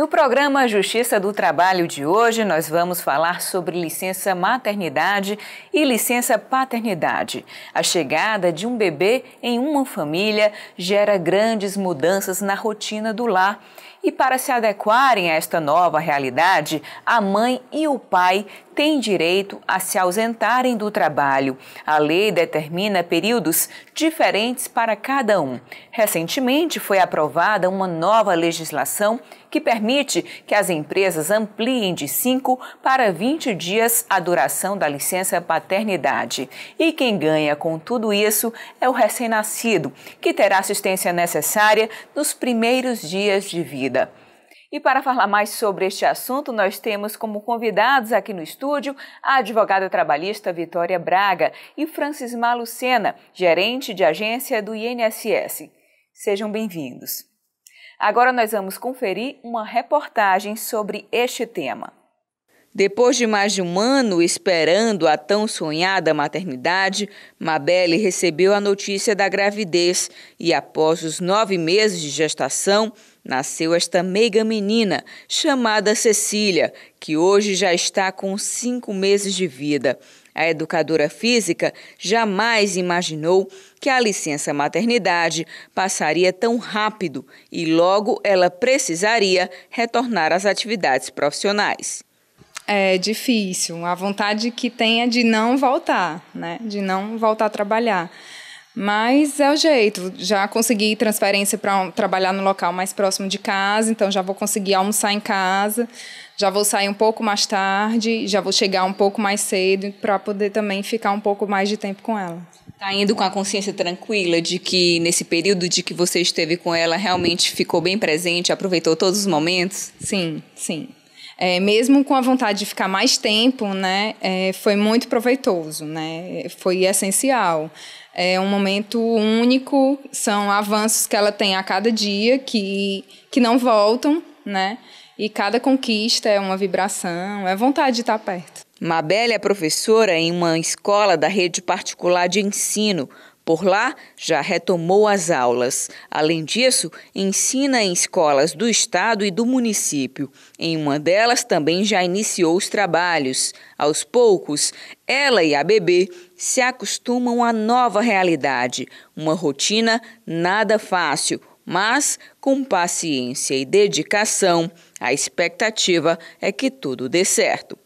No programa Justiça do Trabalho de hoje, nós vamos falar sobre licença maternidade e licença paternidade. A chegada de um bebê em uma família gera grandes mudanças na rotina do lar. E para se adequarem a esta nova realidade, a mãe e o pai têm direito a se ausentarem do trabalho. A lei determina períodos diferentes para cada um. Recentemente foi aprovada uma nova legislação que permite que as empresas ampliem de 5 para 20 dias a duração da licença paternidade. E quem ganha com tudo isso é o recém-nascido, que terá assistência necessária nos primeiros dias de vida. E para falar mais sobre este assunto, nós temos como convidados aqui no estúdio a advogada trabalhista Vitória Braga e Francis Malucena, gerente de agência do INSS. Sejam bem-vindos. Agora nós vamos conferir uma reportagem sobre este tema. Depois de mais de um ano esperando a tão sonhada maternidade, Mabelle recebeu a notícia da gravidez e, após os nove meses de gestação, nasceu esta meiga menina, chamada Cecília, que hoje já está com cinco meses de vida. A educadora física jamais imaginou que a licença maternidade passaria tão rápido e logo ela precisaria retornar às atividades profissionais. É difícil, a vontade que tem é de não voltar, né? De não voltar a trabalhar. Mas é o jeito. Já consegui transferência para um, trabalhar no local mais próximo de casa, então já vou conseguir almoçar em casa, já vou sair um pouco mais tarde, já vou chegar um pouco mais cedo para poder também ficar um pouco mais de tempo com ela. Tá indo com a consciência tranquila de que nesse período de que você esteve com ela realmente ficou bem presente, aproveitou todos os momentos? Sim, sim. É, mesmo com a vontade de ficar mais tempo, né, é, foi muito proveitoso, né, foi essencial. É um momento único, são avanços que ela tem a cada dia que, que não voltam, né? E cada conquista é uma vibração, é vontade de estar perto. Mabel é professora em uma escola da rede particular de ensino por lá, já retomou as aulas. Além disso, ensina em escolas do estado e do município. Em uma delas, também já iniciou os trabalhos. Aos poucos, ela e a bebê se acostumam à nova realidade. Uma rotina nada fácil, mas com paciência e dedicação, a expectativa é que tudo dê certo.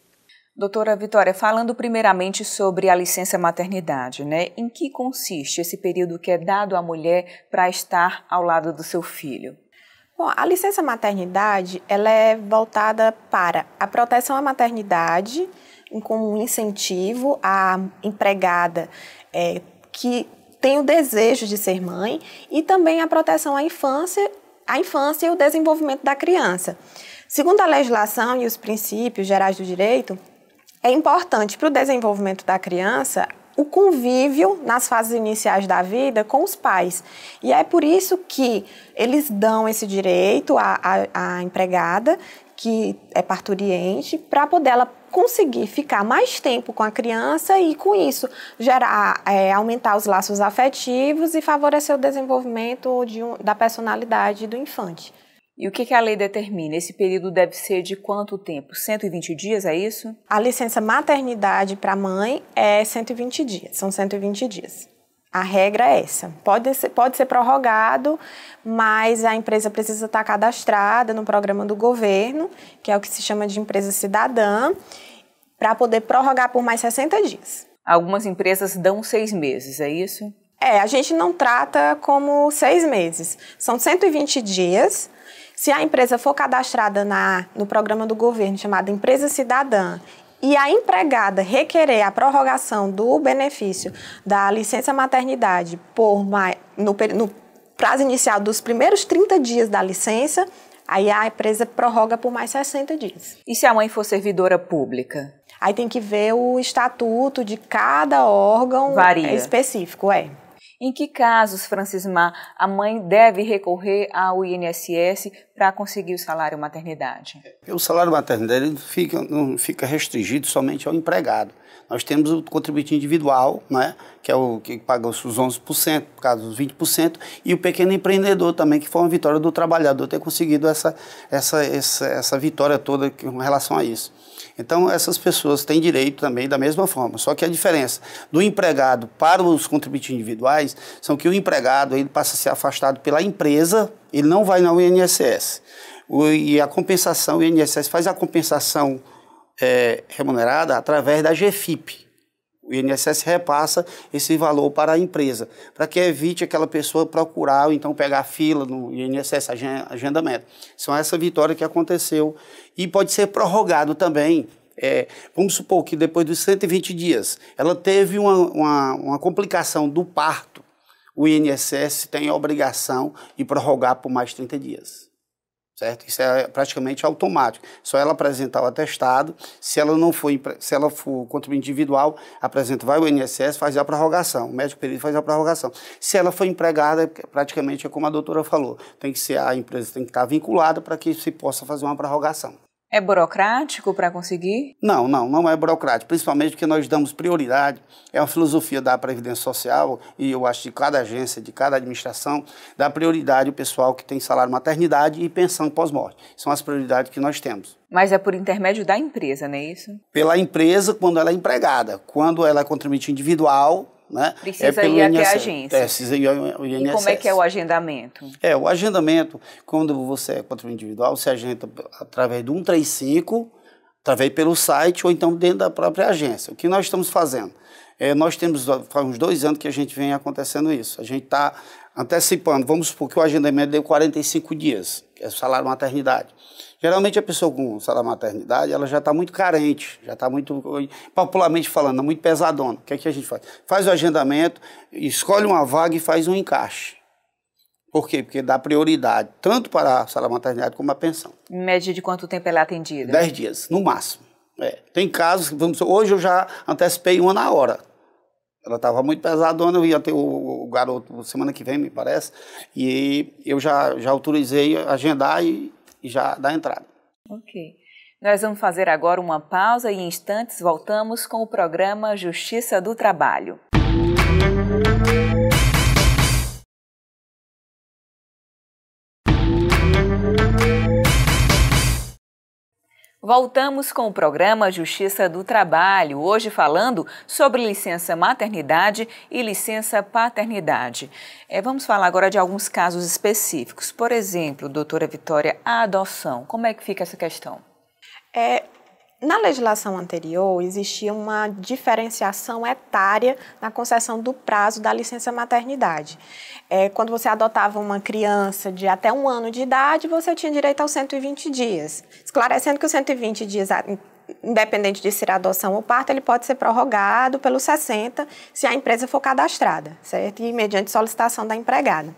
Doutora Vitória, falando primeiramente sobre a licença maternidade, né? Em que consiste esse período que é dado à mulher para estar ao lado do seu filho? Bom, a licença maternidade, ela é voltada para a proteção à maternidade, como um incentivo à empregada é, que tem o desejo de ser mãe e também a proteção à infância, à infância e o desenvolvimento da criança. Segundo a legislação e os princípios gerais do direito, é importante para o desenvolvimento da criança o convívio nas fases iniciais da vida com os pais. E é por isso que eles dão esse direito à, à, à empregada, que é parturiente, para poder ela conseguir ficar mais tempo com a criança e, com isso, gerar, é, aumentar os laços afetivos e favorecer o desenvolvimento de um, da personalidade do infante. E o que, a lei determina? Esse período deve ser de quanto tempo? 120 dias, é isso? A licença maternidade para mãe é 120 dias, são 120 dias. A regra é essa. Pode ser, pode ser prorrogado, mas a empresa precisa estar cadastrada no programa do governo, que é o que se chama de empresa cidadã, para poder prorrogar por mais 60 dias. Algumas empresas dão seis meses, é isso? É, a gente não trata como seis meses. São 120 dias. Se a empresa for cadastrada na, no programa do governo chamado Empresa Cidadã e a empregada requerer a prorrogação do benefício da licença maternidade por mais, no, no prazo inicial dos primeiros 30 dias da licença, aí a empresa prorroga por mais 60 dias. E se a mãe for servidora pública? Aí tem que ver o estatuto de cada órgão Varia. específico, é. Em que casos, Francismar, a mãe deve recorrer ao INSS para conseguir o salário maternidade? É, o salário maternidade fica, não fica restringido somente ao empregado. Nós temos o contribuinte individual, né, que é o que paga os 11%, por causa dos 20%, e o pequeno empreendedor também, que foi uma vitória do trabalhador ter conseguido essa, essa, essa, essa vitória toda com relação a isso. Então, essas pessoas têm direito também da mesma forma. Só que a diferença do empregado para os contribuintes individuais são que o empregado ele passa a ser afastado pela empresa, ele não vai na INSS. O, e a compensação, o INSS faz a compensação é, remunerada através da GFIP, o INSS repassa esse valor para a empresa, para que evite aquela pessoa procurar ou então pegar fila no INSS, agendamento. São essa vitória que aconteceu. E pode ser prorrogado também. É, vamos supor que depois dos 120 dias ela teve uma, uma, uma complicação do parto, o INSS tem a obrigação de prorrogar por mais 30 dias certo? Isso é praticamente automático. Só ela apresentar o atestado, se ela não for, se ela for o individual, apresenta, vai o INSS, faz a prorrogação, o médico perito faz a prorrogação. Se ela for empregada, é praticamente é como a doutora falou, tem que ser a empresa tem que estar vinculada para que se possa fazer uma prorrogação. É burocrático para conseguir? Não, não, não é burocrático, principalmente porque nós damos prioridade. É uma filosofia da Previdência Social e eu acho que cada agência, de cada administração, dá prioridade ao pessoal que tem salário maternidade e pensão pós-morte. São as prioridades que nós temos. Mas é por intermédio da empresa, não é isso? Pela empresa, quando ela é empregada. Quando ela é contribuinte individual, né? É precisa é ir até a agência. É, precisa ir ao INSS. E como é que é o agendamento? É, o agendamento, quando você é contribuinte individual, você agenda através do 135, através pelo site ou então dentro da própria agência. O que nós estamos fazendo? É, nós temos, faz uns dois anos que a gente vem acontecendo isso. A gente está antecipando, vamos supor que o agendamento deu 45 dias, que é o salário maternidade. Geralmente a pessoa com sala maternidade, ela já está muito carente, já está muito, popularmente falando, muito pesadona. O que é que a gente faz? Faz o agendamento, escolhe uma vaga e faz um encaixe. Por quê? Porque dá prioridade tanto para a sala maternidade como a pensão. Em média de quanto tempo ela é atendida? Dez dias, no máximo. É. Tem casos, vamos, hoje eu já antecipei uma na hora. Ela estava muito pesadona, eu ia ter o, o, garoto semana que vem, me parece, e eu já, já autorizei agendar e e já dá entrada. Ok. Nós vamos fazer agora uma pausa e em instantes voltamos com o programa Justiça do Trabalho. Voltamos com o programa Justiça do Trabalho, hoje falando sobre licença maternidade e licença paternidade. É, vamos falar agora de alguns casos específicos. Por exemplo, doutora Vitória, a adoção. Como é que fica essa questão? É, na legislação anterior, existia uma diferenciação etária na concessão do prazo da licença maternidade. É, quando você adotava uma criança de até um ano de idade, você tinha direito aos 120 dias. Esclarecendo que os 120 dias independente de ser adoção ou parto, ele pode ser prorrogado pelos 60 se a empresa for cadastrada, certo? E mediante solicitação da empregada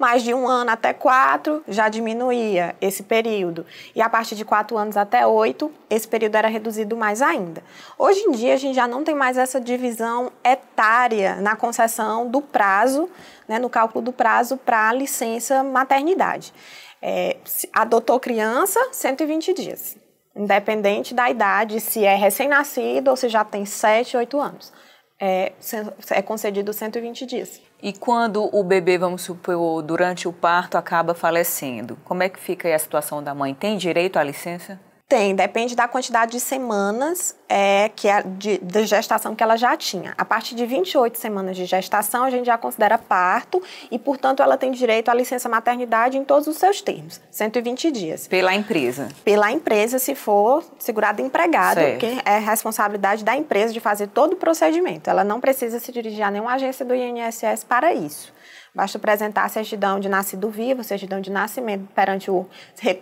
mais de um ano até quatro já diminuía esse período. E a partir de quatro anos até oito, esse período era reduzido mais ainda. Hoje em dia, a gente já não tem mais essa divisão etária na concessão do prazo, né, no cálculo do prazo para a licença maternidade. É, adotou criança, 120 dias, independente da idade, se é recém-nascido ou se já tem 7, 8 anos é, é concedido 120 dias. E quando o bebê, vamos supor, durante o parto acaba falecendo, como é que fica aí a situação da mãe? Tem direito à licença? Tem, depende da quantidade de semanas é, que é de, de, gestação que ela já tinha. A partir de 28 semanas de gestação, a gente já considera parto e, portanto, ela tem direito à licença maternidade em todos os seus termos, 120 dias. Pela empresa? Pela empresa, se for segurado empregado, porque é responsabilidade da empresa de fazer todo o procedimento. Ela não precisa se dirigir a nenhuma agência do INSS para isso. Basta apresentar a certidão de nascido vivo, certidão de nascimento perante o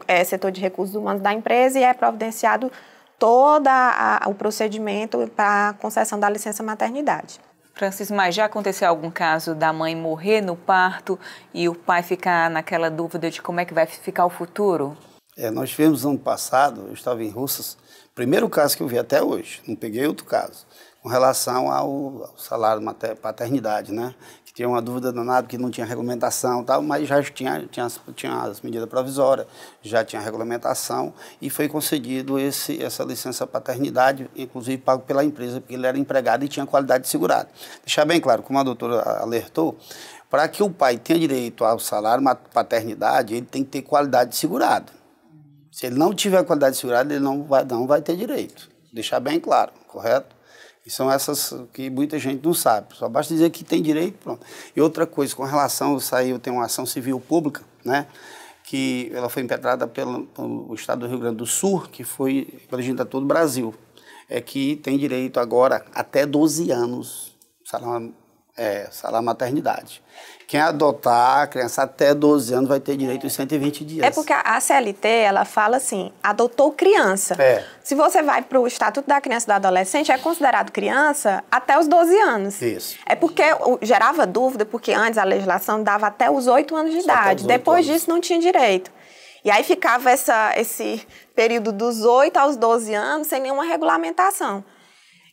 é, setor de recursos humanos da empresa e é providenciado todo o procedimento para a concessão da licença maternidade. Francis, mas já aconteceu algum caso da mãe morrer no parto e o pai ficar naquela dúvida de como é que vai ficar o futuro? É, nós tivemos ano passado, eu estava em Russas, primeiro caso que eu vi até hoje, não peguei outro caso, com relação ao, ao salário mater, paternidade, né? tinha uma dúvida danada que não tinha regulamentação tal, mas já tinha, tinha, as, tinha as medidas provisórias, já tinha regulamentação e foi concedido esse, essa licença paternidade, inclusive pago pela empresa, porque ele era empregado e tinha qualidade de segurado. Deixar bem claro, como a doutora alertou, para que o pai tenha direito ao salário paternidade, ele tem que ter qualidade de segurado. Se ele não tiver qualidade de segurado, ele não vai, não vai ter direito. Deixar bem claro, correto? E são essas que muita gente não sabe. Só basta dizer que tem direito, pronto. E outra coisa, com relação, eu saí, eu tenho uma ação civil pública, né? que ela foi impetrada pelo, pelo Estado do Rio Grande do Sul, que foi abrangida a todo o Brasil, é que tem direito agora até 12 anos, salário é, salário maternidade. Quem adotar a criança até 12 anos vai ter direito aos 120 dias. É porque a CLT, ela fala assim, adotou criança. É. Se você vai para o Estatuto da Criança e do Adolescente, é considerado criança até os 12 anos. Isso. É porque gerava dúvida, porque antes a legislação dava até os 8 anos de Só idade. Depois anos. disso não tinha direito. E aí ficava essa, esse período dos 8 aos 12 anos sem nenhuma regulamentação.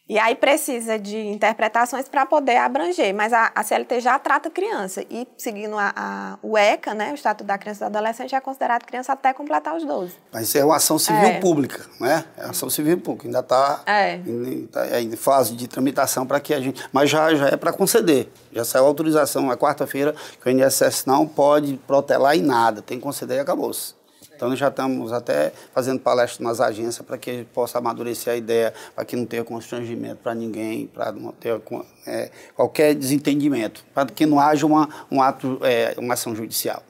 E aí precisa de interpretações para poder abranger, mas a, a, CLT já trata criança e seguindo a, a, o ECA, né, o Estatuto da Criança e do Adolescente, é considerado criança até completar os 12. Mas é uma ação civil é. pública, né? É ação civil pública, ainda está é. em, tá em, fase de tramitação para que a gente... Mas já, já é para conceder, já saiu a autorização na quarta-feira que o INSS não pode protelar em nada, tem que conceder e acabou-se. Então, nós já estamos até fazendo palestras nas agências para que possa amadurecer a ideia, para que não tenha constrangimento para ninguém, para não ter é, qualquer desentendimento, para que não haja uma, um ato, é, uma ação judicial.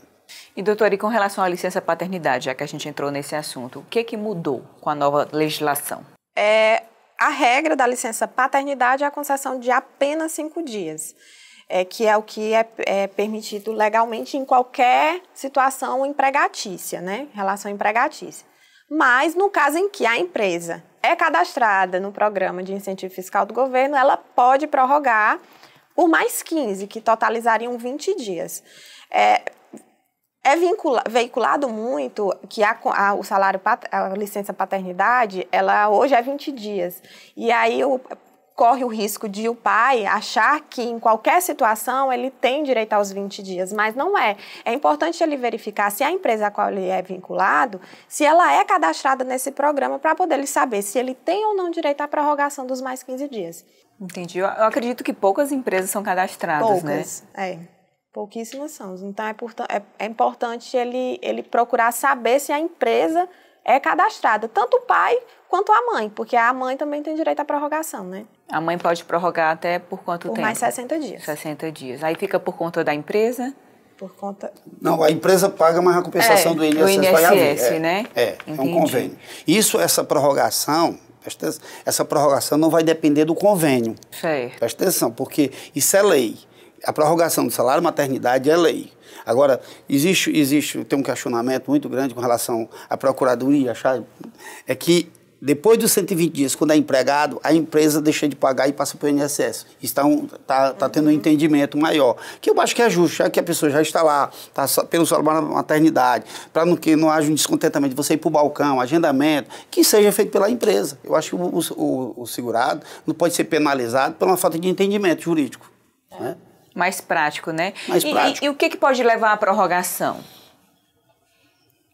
E, doutor, e com relação à licença paternidade, já que a gente entrou nesse assunto, o que, é que mudou com a nova legislação? É, a regra da licença paternidade é a concessão de apenas cinco dias é, que é o que é, é, permitido legalmente em qualquer situação empregatícia, né? Relação empregatícia. Mas no caso em que a empresa é cadastrada no programa de incentivo fiscal do governo, ela pode prorrogar por mais 15, que totalizariam 20 dias. É, é vincula, veiculado muito que a, a, o salário, a licença paternidade, ela hoje é 20 dias. E aí o corre o risco de o pai achar que em qualquer situação ele tem direito aos 20 dias, mas não é. É importante ele verificar se a empresa a qual ele é vinculado, se ela é cadastrada nesse programa para poder ele saber se ele tem ou não direito à prorrogação dos mais 15 dias. Entendi. Eu acredito que poucas empresas são cadastradas, né? poucas, né? É. Pouquíssimas são. Então é, é, é importante ele, ele procurar saber se a empresa é cadastrada, tanto o pai quanto a mãe, porque a mãe também tem direito à prorrogação, né? A mãe pode prorrogar até por quanto por tempo? mais 60 dias. 60 dias. Aí fica por conta da empresa? Por conta... Não, a empresa paga, uma a compensação é, do INSS, do INSS vai haver. É, né? É, é, é um convênio. Isso, essa prorrogação, essa prorrogação não vai depender do convênio. Certo. Presta atenção, porque isso é lei. A prorrogação do salário maternidade é lei. Agora, existe, existe, tem um questionamento muito grande com relação à procuradoria, achar, é que depois dos 120 dias, quando é empregado, a empresa deixa de pagar e passa para o INSS. Está tá, tá tendo um entendimento maior, que eu acho que é justo, já que a pessoa já está lá, está pelo salário na maternidade, para não, que não haja um descontentamento de você ir para o balcão, agendamento, que seja feito pela empresa. Eu acho que o, o, o segurado não pode ser penalizado por uma falta de entendimento jurídico. É. Né? Mais prático, né? Mais e, prático. E, e, o que, que pode levar à prorrogação?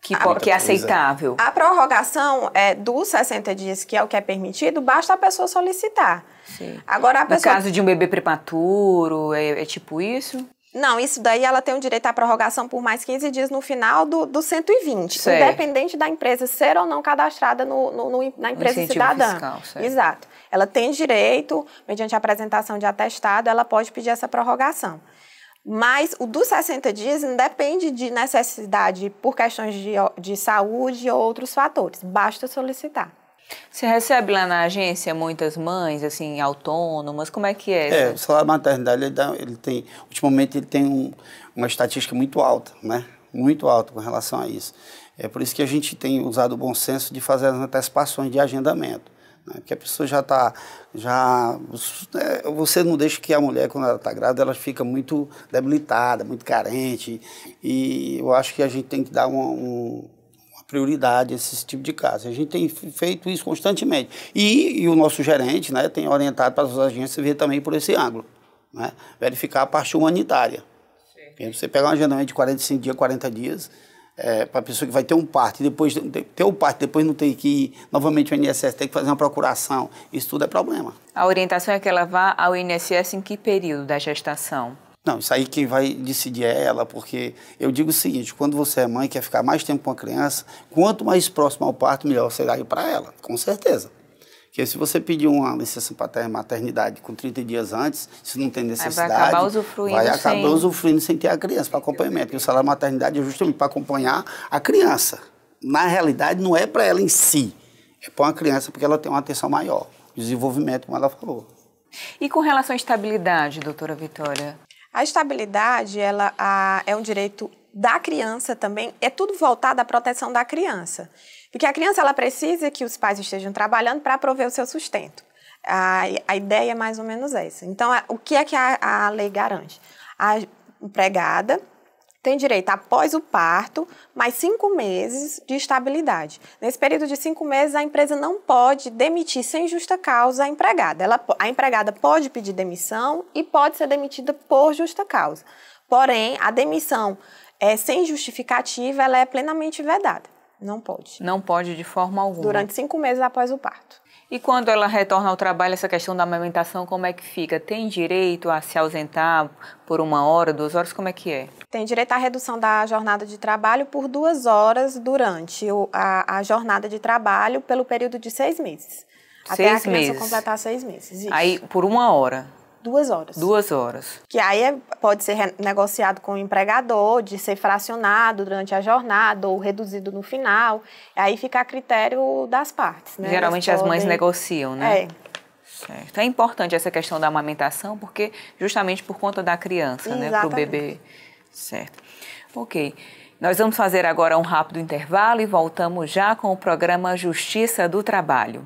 Que, ah, que é, é aceitável. A prorrogação é, dos 60 dias, que é o que é permitido, basta a pessoa solicitar. Sim. Agora, a pessoa... No caso de um bebê prematuro, é, é tipo isso? Não, isso daí ela tem o direito à prorrogação por mais 15 dias no final do, do 120, certo. independente da empresa ser ou não cadastrada no, no, no na empresa cidadã. Fiscal, certo. Exato ela tem direito, mediante apresentação de atestado, ela pode pedir essa prorrogação. Mas o dos 60 dias não depende de necessidade por questões de, de saúde ou outros fatores, basta solicitar. Você recebe lá na agência muitas mães, assim, autônomas? Como é que é? É, o salário maternidade, ele, dá, ele tem, ultimamente, ele tem um, uma estatística muito alta, né? Muito alta com relação a isso. É por isso que a gente tem usado o bom senso de fazer as antecipações de agendamento. Né? Porque a pessoa já está. Já, é, você não deixa que a mulher, quando ela está grávida, ela fica muito debilitada, muito carente. E eu acho que a gente tem que dar uma, um, uma prioridade a esse tipo de caso. A gente tem feito isso constantemente. E, e o nosso gerente né, tem orientado para as agências ver também por esse ângulo né? verificar a parte humanitária. Sim. Você pega um agendamento de 45 dias, 40 dias é, para a pessoa que vai ter um e depois ter um parto depois não tem que ir novamente ao INSS, tem que fazer uma procuração, isso tudo é problema. A orientação é que ela vá ao INSS em que período da gestação? Não, isso aí quem vai decidir é ela, porque eu digo o seguinte: quando você é mãe quer ficar mais tempo com a criança, quanto mais próximo ao parto, melhor será para ela, com certeza. Porque se você pedir uma licença paterna maternidade com 30 dias antes, isso não tem necessidade. vai acabar usufruindo vai acabar sem... usufruindo sem ter a criança para acompanhamento. E o salário maternidade é justamente para acompanhar a criança. Na realidade, não é para ela em si. É para uma criança porque ela tem uma atenção maior. Desenvolvimento, como ela falou. E com relação à estabilidade, doutora Vitória? A estabilidade ela, a, é um direito da criança também, é tudo voltado à proteção da criança. Porque a criança ela precisa que os pais estejam trabalhando para prover o seu sustento. A, a ideia é mais ou menos essa. Então, a, é, o que é que a, a lei garante? A empregada tem direito, após o parto, mais cinco meses de estabilidade. Nesse período de cinco meses, a empresa não pode demitir sem justa causa a empregada. Ela, a empregada pode pedir demissão e pode ser demitida por justa causa. Porém, a demissão é, sem justificativa ela é plenamente vedada. Não pode. Não pode de forma alguma. Durante cinco meses após o parto. E quando ela retorna ao trabalho, essa questão da amamentação, como é que fica? Tem direito a se ausentar por uma hora, duas horas? Como é que é? Tem direito à redução da jornada de trabalho por duas horas durante a, a jornada de trabalho pelo período de seis meses. Seis até a criança meses. completar seis meses. Isso. Aí, por uma hora. Duas horas. Duas horas. Que aí é, pode ser negociado com o empregador, de ser fracionado durante a jornada ou reduzido no final. Aí fica a critério das partes, né? Geralmente podem... as mães negociam, né? É. Certo. É importante essa questão da amamentação, porque justamente por conta da criança, né? Exatamente. né? Para o bebê. Certo. Ok. Nós vamos fazer agora um rápido intervalo e voltamos já com o programa Justiça do Trabalho.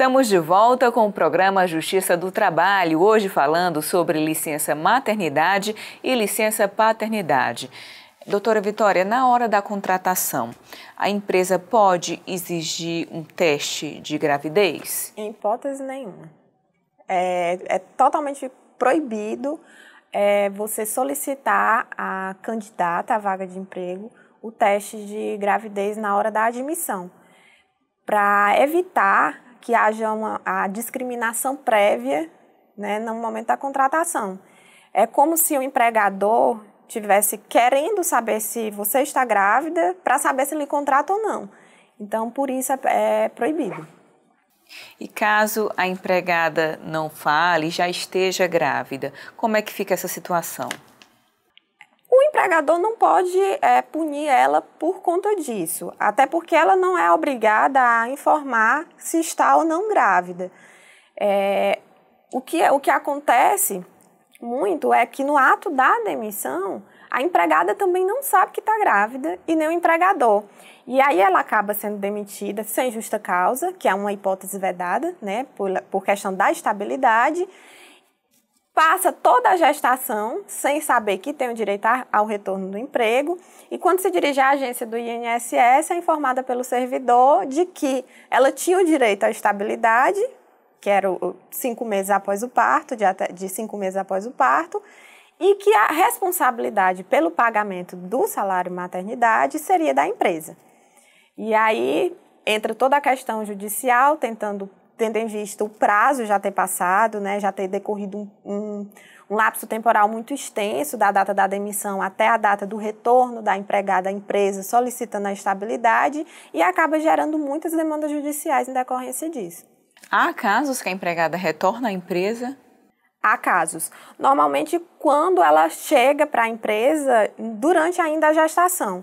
Estamos de volta com o programa Justiça do Trabalho, hoje falando sobre licença maternidade e licença paternidade. Doutora Vitória, na hora da contratação, a empresa pode exigir um teste de gravidez? Em hipótese nenhuma. É, é totalmente proibido é, você solicitar à candidata à vaga de emprego o teste de gravidez na hora da admissão, para evitar que haja uma, a discriminação prévia né, no momento da contratação. É como se o empregador tivesse querendo saber se você está grávida para saber se ele contrata ou não. Então, por isso é, é proibido. E caso a empregada não fale, já esteja grávida, como é que fica essa situação? o empregador não pode é, punir ela por conta disso, até porque ela não é obrigada a informar se está ou não grávida. É, o, que, o que acontece muito é que no ato da demissão, a empregada também não sabe que está grávida e nem o empregador. E aí ela acaba sendo demitida sem justa causa, que é uma hipótese vedada, né, por, por questão da estabilidade passa toda a gestação sem saber que tem o direito ao retorno do emprego e quando se dirige à agência do INSS é informada pelo servidor de que ela tinha o direito à estabilidade, que era cinco meses após o parto, de, até, de cinco meses após o parto, e que a responsabilidade pelo pagamento do salário maternidade seria da empresa. E aí entra toda a questão judicial tentando tendo em vista o prazo já ter passado, né, já ter decorrido um, um, um, lapso temporal muito extenso da data da demissão até a data do retorno da empregada à empresa solicitando a estabilidade e acaba gerando muitas demandas judiciais em decorrência disso. Há casos que a empregada retorna à empresa há casos. Normalmente, quando ela chega para a empresa, durante ainda a gestação.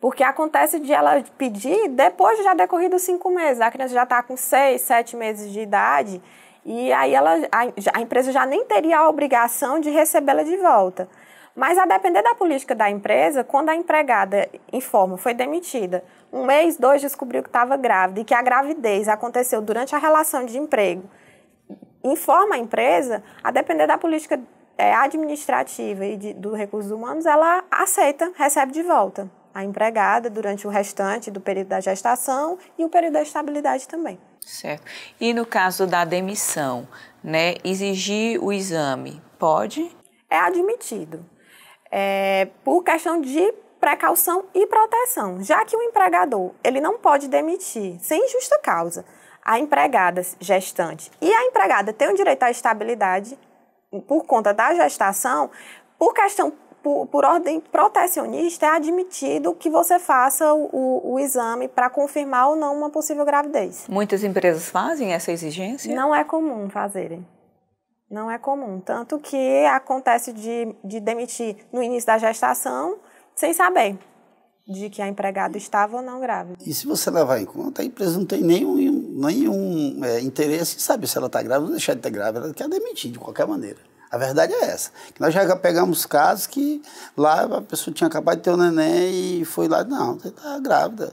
Porque acontece de ela pedir depois de já decorrido cinco meses. A criança já está com seis, sete meses de idade e aí ela, a, a empresa já nem teria a obrigação de recebê-la de volta. Mas a depender da política da empresa, quando a empregada informa foi demitida, um mês, dois descobriu que estava grávida e que a gravidez aconteceu durante a relação de emprego, informa a empresa, a depender da política é, administrativa e de, do recursos humanos, ela aceita, recebe de volta a empregada durante o restante do período da gestação e o período da estabilidade também. Certo. E no caso da demissão, né, exigir o exame, pode? É admitido. É, por questão de precaução e proteção, já que o empregador ele não pode demitir sem justa causa a empregada gestante e a empregada tem o direito à estabilidade por conta da gestação, por questão por, por ordem protecionista, é admitido que você faça o, o exame para confirmar ou não uma possível gravidez. Muitas empresas fazem essa exigência? Não é comum fazerem. Não é comum. Tanto que acontece de, de demitir no início da gestação sem saber de que a empregada estava ou não grávida. E se você levar em conta, a empresa não tem nenhum, nenhum é, interesse em saber se ela está grávida ou deixar de estar grávida, ela quer demitir de qualquer maneira. A verdade é essa. nós já pegamos casos que lá a pessoa tinha acabado de ter o um neném e foi lá, não, você está grávida.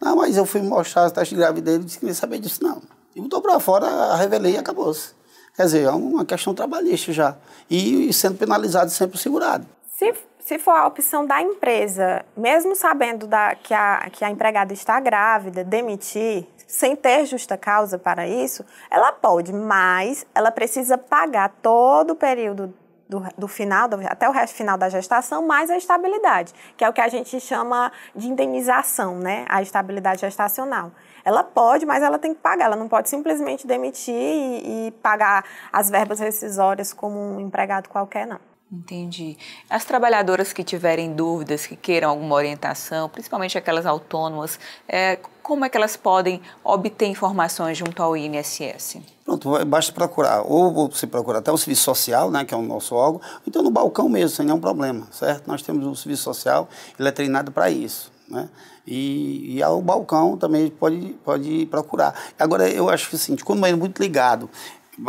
Não, mas eu fui mostrar as taxas de gravidez e disse que não sabia disso, não. E botou para fora, revelei e acabou-se. Quer dizer, é uma questão trabalhista já. E, e sendo penalizado sempre o segurado. Se, se for a opção da empresa, mesmo sabendo da, que, a, que a empregada está grávida, demitir, sem ter justa causa para isso, ela pode, mas ela precisa pagar todo o período do, do, final, do, até o resto final da gestação, mais a estabilidade, que é o que a gente chama de indenização, né? A estabilidade gestacional. Ela pode, mas ela tem que pagar. Ela não pode simplesmente demitir e, e pagar as verbas rescisórias como um empregado qualquer, não. Entendi. As trabalhadoras que tiverem dúvidas, que queiram alguma orientação, principalmente aquelas autônomas, é, como é que elas podem obter informações junto ao INSS? Pronto, é, basta procurar. Ou você procurar até o serviço social, né, que é o nosso órgão, ou então no balcão mesmo, sem nenhum problema, certo? Nós temos um serviço social, ele é treinado para isso. Né? E, e ao balcão também pode, pode procurar. Agora, eu acho que assim, quando é muito ligado,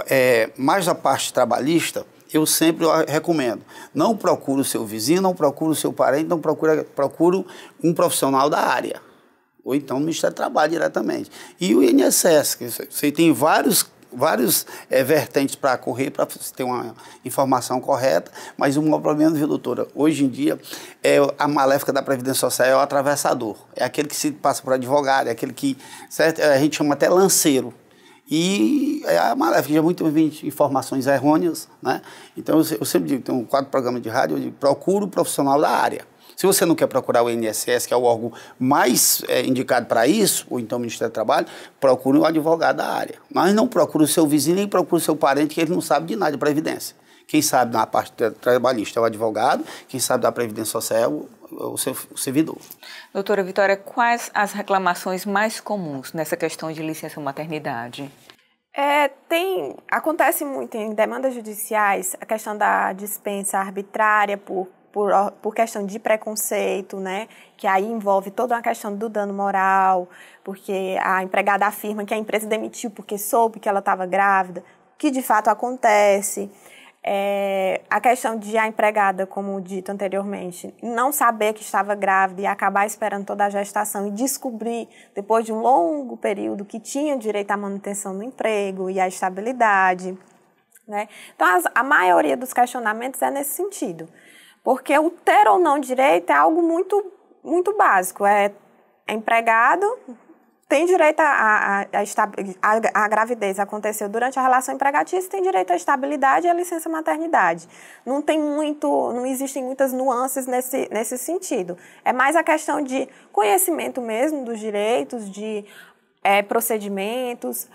é, mais a parte trabalhista, eu sempre recomendo. Não procure o seu vizinho, não procure o seu parente, não procure, procure um profissional da área. Ou então o Ministério do Trabalho diretamente. E o INSS, que você tem vários, vários é, vertentes para correr, para ter uma informação correta, mas o maior problema, viu, doutora, hoje em dia, é a maléfica da Previdência Social é o atravessador. É aquele que se passa por advogado, é aquele que certo? a gente chama até lanceiro e é a maléfica, já é muito vende informações errôneas, né? Então, eu, sempre digo, tem um quadro programa de rádio, eu digo, procura o profissional da área. Se você não quer procurar o INSS, que é o órgão mais é, indicado para isso, ou então o Ministério do Trabalho, procure um advogado da área. Mas não procure o seu vizinho, nem procure o seu parente, que ele não sabe de nada de previdência. Quem sabe na parte trabalhista é o advogado, quem sabe da Previdência Social o seu servidor. Doutora Vitória, quais as reclamações mais comuns nessa questão de licença maternidade? É, tem, acontece muito em demandas judiciais a questão da dispensa arbitrária por, por, por questão de preconceito, né? Que aí envolve toda uma questão do dano moral, porque a empregada afirma que a empresa demitiu porque soube que ela estava grávida, que de fato acontece. É, a questão de a empregada, como dito anteriormente, não saber que estava grávida e acabar esperando toda a gestação e descobrir, depois de um longo período, que tinha direito à manutenção do emprego e à estabilidade. Né? Então, as, a maioria dos questionamentos é nesse sentido. Porque o ter ou não direito é algo muito, muito básico. É, é empregado, tem direito a, a, a, a, gravidez aconteceu durante a relação empregatícia, tem direito à estabilidade e à licença maternidade. Não tem muito, não existem muitas nuances nesse, nesse sentido. É mais a questão de conhecimento mesmo dos direitos, de é, procedimentos,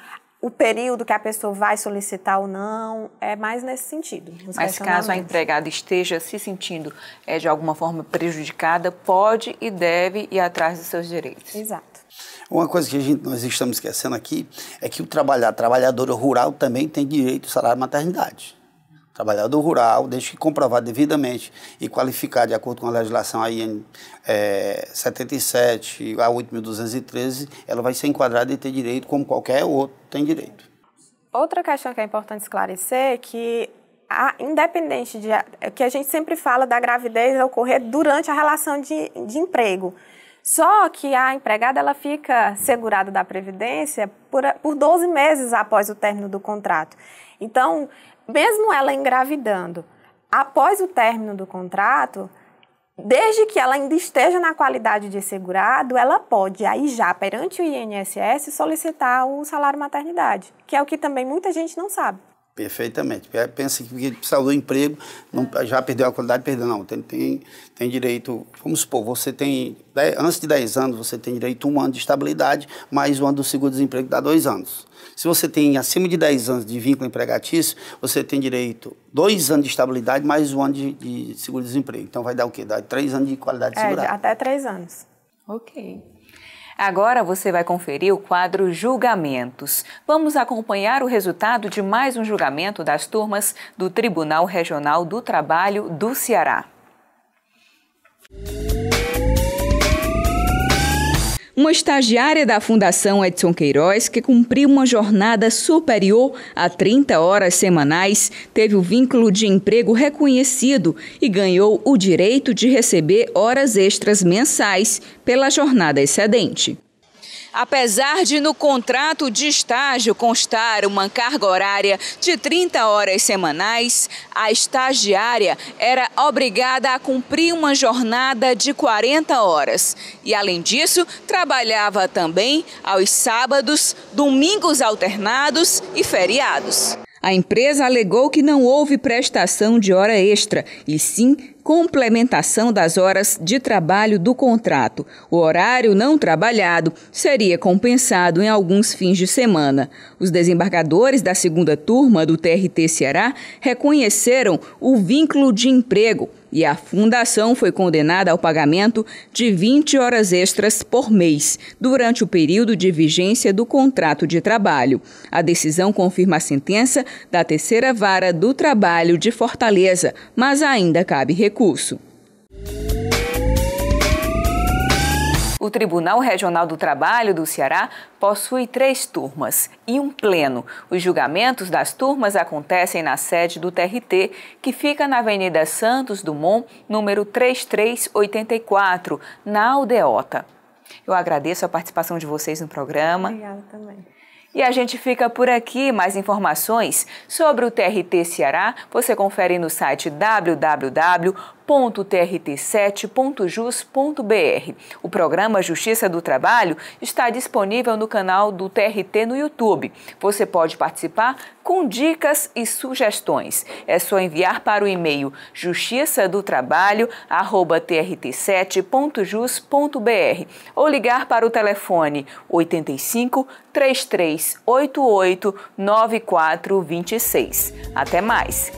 o período que a pessoa vai solicitar ou não, é mais nesse sentido. Mas caso a empregada esteja se sentindo é, de alguma forma prejudicada, pode e deve ir atrás dos seus direitos. Exato. Uma coisa que a gente, nós estamos esquecendo aqui é que o trabalhador, trabalhador rural também tem direito ao salário maternidade. trabalhador rural, desde que comprovado devidamente e qualificado de acordo com a legislação AIN é, 77 a 8.213, ela vai ser enquadrada e ter direito como qualquer outro tem direito. Outra questão que é importante esclarecer é que a, independente de é que a gente sempre fala da gravidez ocorrer durante a relação de, de emprego. Só que a empregada ela fica segurada da Previdência por, por 12 meses após o término do contrato. Então, mesmo ela engravidando, após o término do contrato, desde que ela ainda esteja na qualidade de segurado, ela pode, aí já perante o INSS, solicitar o salário maternidade, que é o que também muita gente não sabe. Perfeitamente. É, pensa que saiu do emprego, não, já perdeu a qualidade, perdeu. Não, tem, tem, tem direito. Vamos supor, você tem. Antes de 10 anos, você tem direito a um ano de estabilidade, mais um ano do seguro-desemprego, dá dois anos. Se você tem acima de 10 anos de vínculo empregatício, você tem direito dois anos de estabilidade, mais um ano de, de seguro-desemprego. Então vai dar o quê? Dá três anos de qualidade de é, Até três anos. Ok. Agora você vai conferir o quadro Julgamentos. Vamos acompanhar o resultado de mais um julgamento das turmas do Tribunal Regional do Trabalho do Ceará. Música uma estagiária da Fundação Edson Queiroz, que cumpriu uma jornada superior a 30 horas semanais, teve o vínculo de emprego reconhecido e ganhou o direito de receber horas extras mensais pela jornada excedente. Apesar de no contrato de estágio constar uma carga horária de 30 horas semanais, a estagiária era obrigada a cumprir uma jornada de 40 horas. E, além disso, trabalhava também aos sábados, domingos alternados e feriados. A empresa alegou que não houve prestação de hora extra, e sim complementação das horas de trabalho do contrato. O horário não trabalhado seria compensado em alguns fins de semana. Os desembargadores da segunda turma do TRT Ceará reconheceram o vínculo de emprego e a fundação foi condenada ao pagamento de 20 horas extras por mês durante o período de vigência do contrato de trabalho. A decisão confirma a sentença da Terceira Vara do Trabalho de Fortaleza, mas ainda cabe recurso. O Tribunal Regional do Trabalho do Ceará possui três turmas e um pleno. Os julgamentos das turmas acontecem na sede do TRT, que fica na Avenida Santos Dumont, número 3384, na Aldeota. Eu agradeço a participação de vocês no programa. Obrigada também. E a gente fica por aqui. Mais informações sobre o TRT Ceará você confere no site www www.trt7.jus.br. O programa Justiça do Trabalho está disponível no canal do TRT no YouTube. Você pode participar com dicas e sugestões. É só enviar para o e-mail justiça do trabalho@trt7.jus.br ou ligar para o telefone 85 3388 9426. Até mais.